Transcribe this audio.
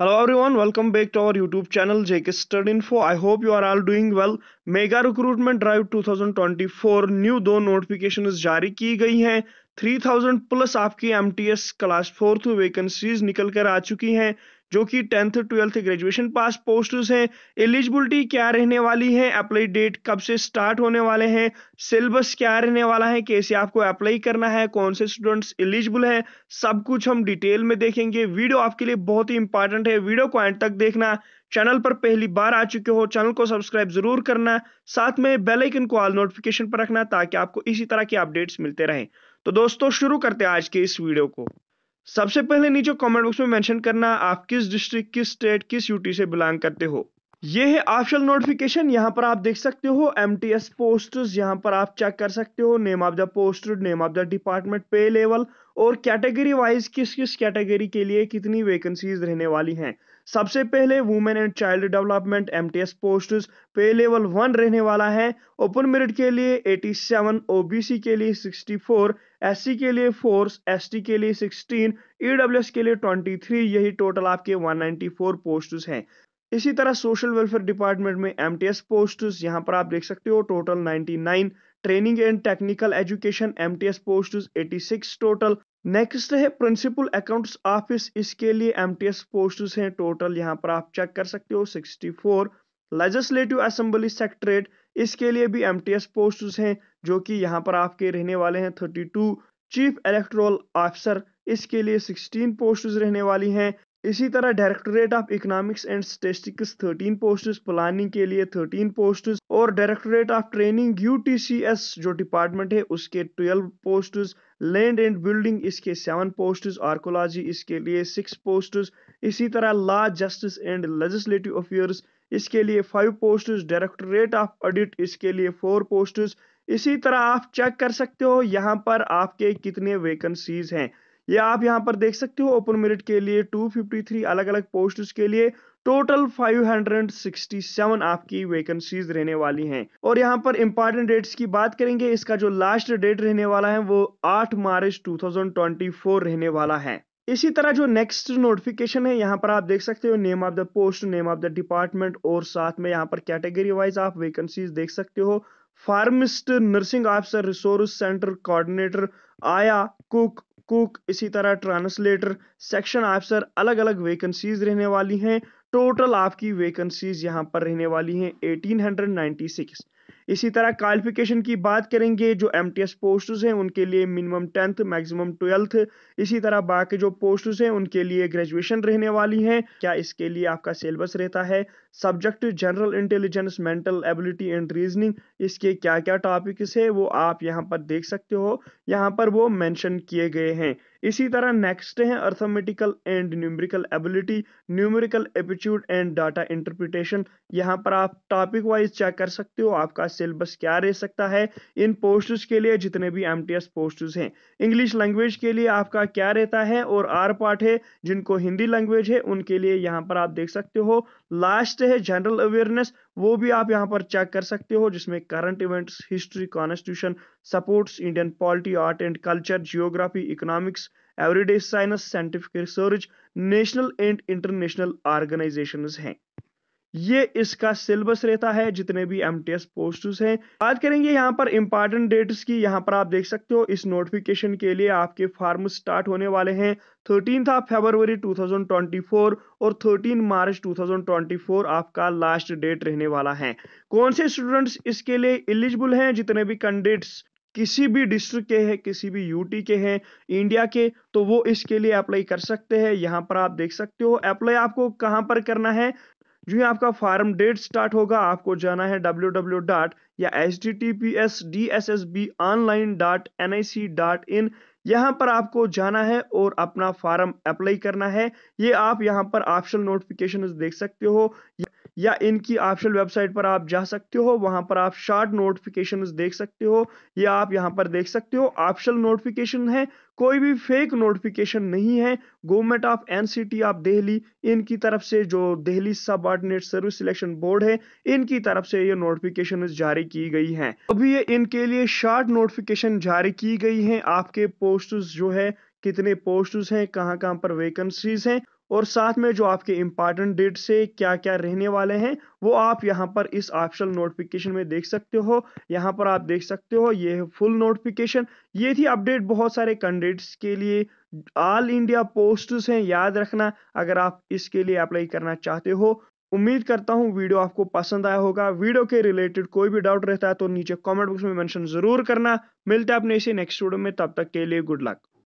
hello everyone welcome back to our YouTube channel JK study info I hope you are all doing well mega recruitment drive two thousand twenty four new दो notification जारी की गई हैं thousand plus आपकी M T S class fourth vacancies निकल कर आ चुकी हैं जो कि tenth twelfth graduation pass post हैं एलिजिबिलिटी क्या रहने वाली है अप्लाई डेट कब से स्टार्ट होने वाले हैं सिलेबस क्या रहने वाला है कैसे आपको अप्लाई करना है कौन से स्टूडेंट्स एलिजिबल हैं सब कुछ हम डिटेल में देखेंगे वीडियो आपके लिए बहुत ही इंपॉर्टेंट है वीडियो को एंड तक देखना चैनल पर पहली बार आ चुके हो चैनल को सब्सक्राइब जरूर करना साथ में बेल आइकन को ऑल नोटिफिकेशन पर रखना ताकि आपको इसी तरह के अपडेट्स मिलते रहें तो दोस्तों शुरू करते हैं आज के इस वीडियो को सबसे पहले नीचे कमेंट बॉक्स में मेंशन करना आप किस डिस्ट्रिक्ट किस स्टेट किस यूटी से बिलोंग करते हो ये है ऑप्शनल नोटिफिकेशन यहाँ पर आप देख सकते हो एम टी एस पोस्ट यहाँ पर आप चेक कर सकते हो name of the post name of the department pay level और कैटेगरी वाइज किस किस कैटेगरी के लिए कितनी वैकेंसीज रहने वाली हैं सबसे पहले women and child development M T S post pay level one रहने वाला है ओपन मेरिट के लिए एटी सेवन ओबीसी के लिए फोर एस के लिए फोर्स एस के लिए सिक्सटीन ई e के लिए ट्वेंटी थ्री यही टोटल आपके वन नाइन्टी फोर पोस्ट्स हैं इसी तरह सोशल वेलफेयर डिपार्टमेंट में एम टी एस पोस्ट्स यहाँ पर आप देख सकते हो total ninety nine training and technical education M T S posts eighty six total next है प्रिंसिपल अकाउंट्स ऑफिस इसके लिए एम टी एस पोस्ट्स हैं टोटल यहाँ पर आप चेक कर सकते हो sixty four legislative assembly secretariat इसके लिए भी एम टी एस पोस्ट हैं जो कि यहाँ पर आपके रहने वाले हैं thirty two chief electoral officer इसके लिए सिक्सटीन पोस्ट्स रहने वाली हैं इसी तरह directorate of economics and statistics 13 posts planning के लिए 13 पोस्ट्स और डायरेक्टोरेट ऑफ ट्रेनिंग यूटीसीएस जो डिपार्टमेंट है उसके 12 पोस्ट्स लैंड एंड बिल्डिंग इसके 7 पोस्ट्स आर्कोलॉजी इसके लिए 6 पोस्ट्स इसी तरह law justice and legislative affairs इसके लिए five post directorate of audit इसके लिए फोर पोस्ट्स इसी तरह आप चेक कर सकते हो यहाँ पर आपके कितने वेकेंसीज हैं ये आप यहाँ पर देख सकते हो ओपन मेरिट के लिए 253 अलग अलग पोस्ट के लिए टोटल 567 आपकी वेकेंसीज रहने वाली हैं और यहाँ पर इंपॉर्टेंट डेट्स की बात करेंगे इसका जो लास्ट डेट रहने वाला है वो 8 मार्च 2024 रहने वाला है इसी तरह जो नेक्स्ट नोटिफिकेशन है यहाँ पर आप देख सकते हो name of the post name of the department और साथ में यहाँ पर कैटेगरी वाइज आप वेकेंसीज देख सकते हो pharmacist nursing officer resource centre coordinator आया कुक कुक इसी तरह ट्रांसलेटर सेक्शन ऑफिसर अलग अलग वैकेंसीज रहने वाली हैं टोटल आपकी वैकेंसीज यहां पर रहने वाली हैं 1896 इसी तरह क्वालिफिकेशन की बात करेंगे जो एम टी एस पोस्ट हैं उनके लिए मिनिमम टेंथ मैक्सिमम ट्वेल्थ इसी तरह बाकी जो पोस्ट हैं उनके लिए ग्रेजुएशन रहने वाली हैं क्या इसके लिए आपका सिलेबस रहता है subject general intelligence mental ability and reasoning इसके क्या क्या टॉपिक्स है वो आप यहाँ पर देख सकते हो यहाँ पर वो मैंशन किए गए हैं इसी तरह नेक्स्ट है arithmetical and numerical ability numerical aptitude and data interpretation यहाँ पर आप टॉपिक वाइज चेक कर सकते हो आपका सिलेबस क्या रह सकता है इन पोस्ट के लिए जितने भी एम टी पोस्ट हैं इंग्लिश लैंग्वेज के लिए आपका क्या रहता है और आर पार्ट है जिनको हिंदी लैंग्वेज है उनके लिए यहाँ पर आप देख सकते हो लास्ट है जनरल अवेयरनेस वो भी आप यहाँ पर चेक कर सकते हो जिसमें current events history constitution sports Indian polity art and culture geography economics everyday science scientific research national and international organisation हैं ये इसका सिलेबस रहता है जितने भी एम टी एस पोस्ट है बात करेंगे यहाँ पर इंपॉर्टेंट डेट्स की यहाँ पर आप देख सकते हो इस नोटिफिकेशन के लिए आपके फॉर्म स्टार्ट होने वाले हैं थर्टीन था फेबरवरी 2024 और 13 मार्च 2024 आपका लास्ट डेट रहने वाला है कौन से स्टूडेंट्स इसके लिए एलिजिबल हैं जितने भी कैंडिडेट्स किसी भी डिस्ट्रिक्ट के हैं किसी भी यूटी के हैं इंडिया के तो वो इसके लिए अप्लाई कर सकते हैं यहाँ पर आप देख सकते हो अप्लाई आपको कहाँ पर करना है जो ही आपका फार्म डेट स्टार्ट होगा आपको जाना है डब्ल्यू डब्ल्यू डॉट या H D T P S D S S B online dot N I C dot in यहाँ पर आपको जाना है और अपना फार्म अप्लाई करना है ये आप यहाँ पर ऑप्शनल नोटिफिकेशन देख सकते हो या इनकी ऑप्शनल वेबसाइट पर आप जा सकते हो वहां पर आप शॉर्ट नोटिफिकेशन देख सकते हो या आप यहां पर देख सकते हो ऑप्शनल नोटिफिकेशन है कोई भी फेक नोटिफिकेशन नहीं है government of NCT of Delhi इनकी तरफ से जो दिल्ली सब ऑर्डिनेट सर्विस सिलेक्शन बोर्ड है इनकी तरफ से ये नोटिफिकेशन जारी की गई हैं अभी ये इनके लिए शॉर्ट नोटिफिकेशन जारी की गई हैं आपके पोस्ट जो है कितने पोस्ट हैं कहाँ कहां पर वैकेंसीज हैं और साथ में जो आपके इम्पॉर्टेंट डेट से क्या क्या रहने वाले हैं वो आप यहाँ पर इस ऑप्शनल नोटिफिकेशन में देख सकते हो यहाँ पर आप देख सकते हो ये है फुल नोटिफिकेशन ये थी अपडेट बहुत सारे कैंडिडेट्स के लिए ऑल इंडिया पोस्ट्स हैं याद रखना अगर आप इसके लिए अप्लाई करना चाहते हो उम्मीद करता हूँ वीडियो आपको पसंद आया होगा वीडियो के रिलेटेड कोई भी डाउट रहता है तो नीचे कॉमेंट बॉक्स में मैंशन जरूर करना मिलते हैं अपने इसी नेक्स्ट वीडियो में तब तक के लिए गुड लक